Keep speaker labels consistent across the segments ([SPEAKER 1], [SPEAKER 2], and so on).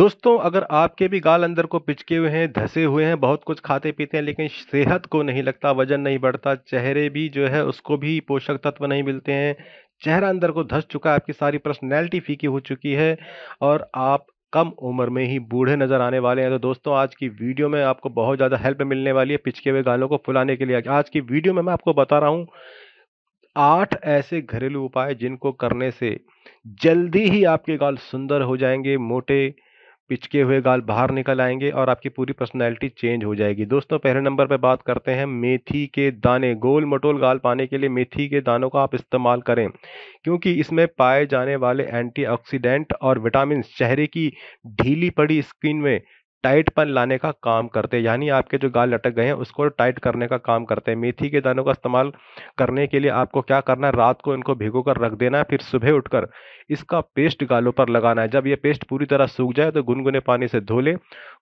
[SPEAKER 1] दोस्तों अगर आपके भी गाल अंदर को पिचके हुए हैं धसे हुए हैं बहुत कुछ खाते पीते हैं लेकिन सेहत को नहीं लगता वजन नहीं बढ़ता चेहरे भी जो है उसको भी पोषक तत्व नहीं मिलते हैं चेहरा अंदर को धस चुका है आपकी सारी पर्सनैलिटी फीकी हो चुकी है और आप कम उम्र में ही बूढ़े नज़र आने वाले हैं तो दोस्तों आज की वीडियो में आपको बहुत ज़्यादा हेल्प मिलने वाली है पिचके हुए गालों को फुलाने के लिए आज की वीडियो में मैं आपको बता रहा हूँ आठ ऐसे घरेलू उपाय जिनको करने से जल्दी ही आपके गाल सुंदर हो जाएंगे मोटे पिचके हुए गाल बाहर निकल आएंगे और आपकी पूरी पर्सनैलिटी चेंज हो जाएगी दोस्तों पहले नंबर पर बात करते हैं मेथी के दाने गोल मटोल गाल पाने के लिए मेथी के दानों का आप इस्तेमाल करें क्योंकि इसमें पाए जाने वाले एंटीऑक्सीडेंट और विटामिन चेहरे की ढीली पड़ी स्किन में टाइटपन लाने का काम करते हैं यानी आपके जो गाल लटक गए हैं उसको टाइट करने का काम करते हैं मेथी के दानों का इस्तेमाल करने के लिए आपको क्या करना है रात को इनको भिगो कर रख देना है फिर सुबह उठकर इसका पेस्ट गालों पर लगाना है जब ये पेस्ट पूरी तरह सूख जाए तो गुनगुने पानी से धो लें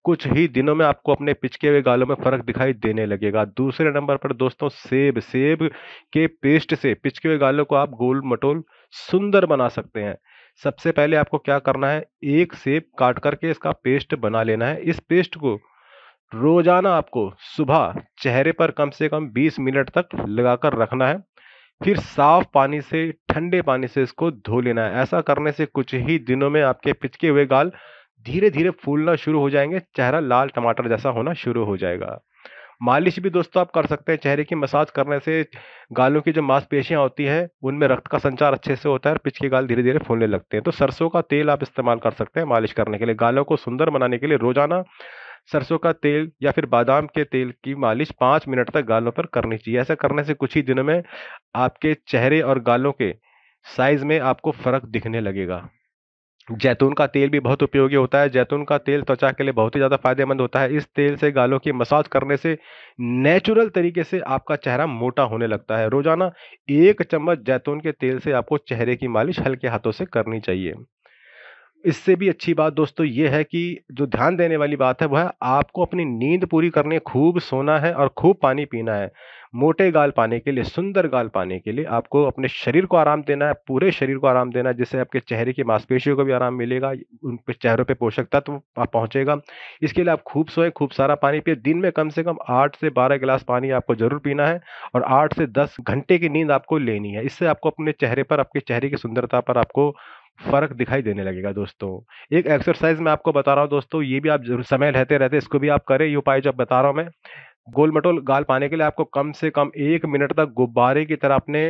[SPEAKER 1] कुछ ही दिनों में आपको अपने पिचके हुए गालों में फ़र्क दिखाई देने लगेगा दूसरे नंबर पर दोस्तों सेब सेब के पेस्ट से पिचके हुए गालों को आप गोल मटोल सुंदर बना सकते हैं सबसे पहले आपको क्या करना है एक सेब काट करके इसका पेस्ट बना लेना है इस पेस्ट को रोजाना आपको सुबह चेहरे पर कम से कम 20 मिनट तक लगाकर रखना है फिर साफ पानी से ठंडे पानी से इसको धो लेना है ऐसा करने से कुछ ही दिनों में आपके पिचके हुए गाल धीरे धीरे फूलना शुरू हो जाएंगे चेहरा लाल टमाटर जैसा होना शुरू हो जाएगा मालिश भी दोस्तों आप कर सकते हैं चेहरे की मसाज करने से गालों की जो मांसपेशियाँ होती हैं उनमें रक्त का संचार अच्छे से होता है और पिच के गाल धीरे धीरे फूलने लगते हैं तो सरसों का तेल आप इस्तेमाल कर सकते हैं मालिश करने के लिए गालों को सुंदर बनाने के लिए रोजाना सरसों का तेल या फिर बादाम के तेल की मालिश पाँच मिनट तक गालों पर करनी चाहिए ऐसा करने से कुछ ही दिनों में आपके चेहरे और गालों के साइज़ में आपको फ़र्क दिखने लगेगा जैतून का तेल भी बहुत उपयोगी होता है जैतून का तेल त्वचा के लिए बहुत ही ज़्यादा फायदेमंद होता है इस तेल से गालों की मसाज करने से नेचुरल तरीके से आपका चेहरा मोटा होने लगता है रोजाना एक चम्मच जैतून के तेल से आपको चेहरे की मालिश हल्के हाथों से करनी चाहिए इससे भी अच्छी बात दोस्तों ये है कि जो ध्यान देने वाली बात है वह है आपको अपनी नींद पूरी करने खूब सोना है और खूब पानी पीना है मोटे गाल पाने के लिए सुंदर गाल पाने के लिए आपको अपने शरीर को आराम देना है पूरे शरीर को आराम देना है जिससे आपके चेहरे की मांसपेशियों को भी आराम मिलेगा उन पर चेहरों पर पोषक तत्व पहुँचेगा इसके लिए आप खूब सोए खूब सारा पानी पिए दिन में कम से कम आठ से बारह गिलास पानी आपको जरूर पीना है और आठ से दस घंटे की नींद आपको लेनी है इससे आपको अपने चेहरे पर आपके चेहरे की सुंदरता पर आपको फर्क दिखाई देने लगेगा दोस्तों एक एक्सरसाइज मैं आपको बता रहा हूँ दोस्तों ये भी आप जरूर समय रहते रहते इसको भी आप करें ये उपाय जब बता रहा हूँ मैं गोल मटोल गाल पाने के लिए आपको कम से कम एक मिनट तक गुब्बारे की तरह अपने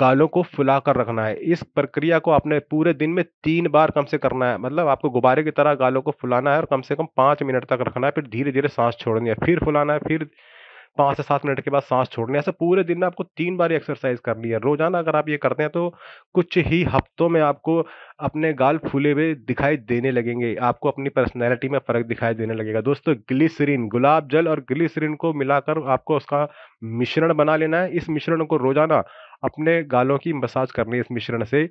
[SPEAKER 1] गालों को फुला कर रखना है इस प्रक्रिया को आपने पूरे दिन में तीन बार कम से करना है मतलब आपको गुब्बारे की तरह गालों को फुलाना है और कम से कम पाँच मिनट तक रखना है फिर धीरे धीरे सांस छोड़नी है फिर फुलाना है फिर पाँच से सात मिनट के बाद सांस छोड़ने ऐसे पूरे दिन में आपको तीन बार एक्सरसाइज करनी है रोजाना अगर आप ये करते हैं तो कुछ ही हफ्तों में आपको अपने गाल फूले हुए दिखाई देने लगेंगे आपको अपनी पर्सनैलिटी में फ़र्क दिखाई देने लगेगा दोस्तों ग्लिसरीन गुलाब जल और ग्लिसरीन को मिलाकर आपको उसका मिश्रण बना लेना है इस मिश्रण को रोजाना अपने गालों की मसाज करनी है इस मिश्रण से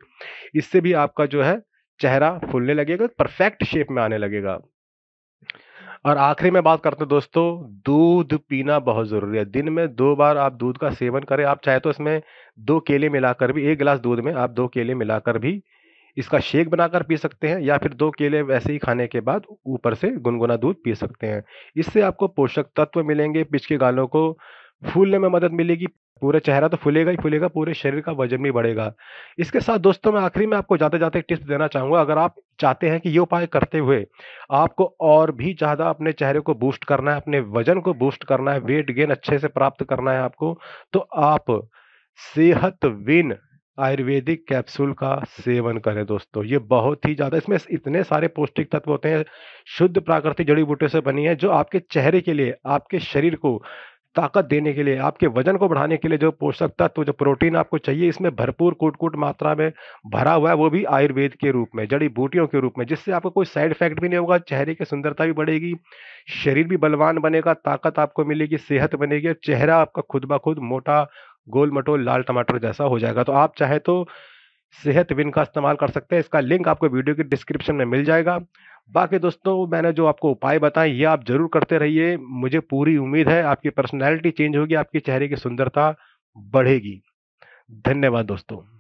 [SPEAKER 1] इससे भी आपका जो है चेहरा फूलने लगेगा परफेक्ट शेप में आने लगेगा और आखिरी में बात करते हैं दोस्तों दूध पीना बहुत ज़रूरी है दिन में दो बार आप दूध का सेवन करें आप चाहे तो इसमें दो केले मिलाकर भी एक गिलास दूध में आप दो केले मिलाकर भी इसका शेक बनाकर पी सकते हैं या फिर दो केले वैसे ही खाने के बाद ऊपर से गुनगुना दूध पी सकते हैं इससे आपको पोषक तत्व मिलेंगे पिछके गालों को फूलने में मदद मिलेगी पूरा चेहरा तो फूलेगा ही फूलेगा पूरे शरीर का वजन भी बढ़ेगा इसके साथ दोस्तों मैं आखिरी में आपको जाते जाते टिप्स देना चाहूंगा अगर आप चाहते हैं कि ये उपाय करते हुए आपको और भी ज़्यादा अपने चेहरे को बूस्ट करना है अपने वजन को बूस्ट करना है वेट गेन अच्छे से प्राप्त करना है आपको तो आप सेहत विन आयुर्वेदिक कैप्सूल का सेवन करें दोस्तों ये बहुत ही ज़्यादा इसमें इतने सारे पौष्टिक तत्व होते हैं शुद्ध प्राकृतिक जड़ी बूटियों से बनी है जो आपके चेहरे के लिए आपके शरीर को ताकत देने के लिए आपके वजन को बढ़ाने के लिए जो पोषक तत्व जो प्रोटीन आपको चाहिए इसमें भरपूर कूट कूट मात्रा में भरा हुआ है वो भी आयुर्वेद के रूप में जड़ी बूटियों के रूप में जिससे आपको कोई साइड इफेक्ट भी नहीं होगा चेहरे की सुंदरता भी बढ़ेगी शरीर भी बलवान बनेगा ताकत आपको मिलेगी सेहत बनेगी और चेहरा आपका खुद ब खुद मोटा गोल मटोल लाल टमाटर जैसा हो जाएगा तो आप चाहे तो सेहत विन का इस्तेमाल कर सकते हैं इसका लिंक आपको वीडियो के डिस्क्रिप्शन में मिल जाएगा बाकी दोस्तों मैंने जो आपको उपाय बताए ये आप जरूर करते रहिए मुझे पूरी उम्मीद है आपकी पर्सनैलिटी चेंज होगी आपके चेहरे की सुंदरता बढ़ेगी धन्यवाद दोस्तों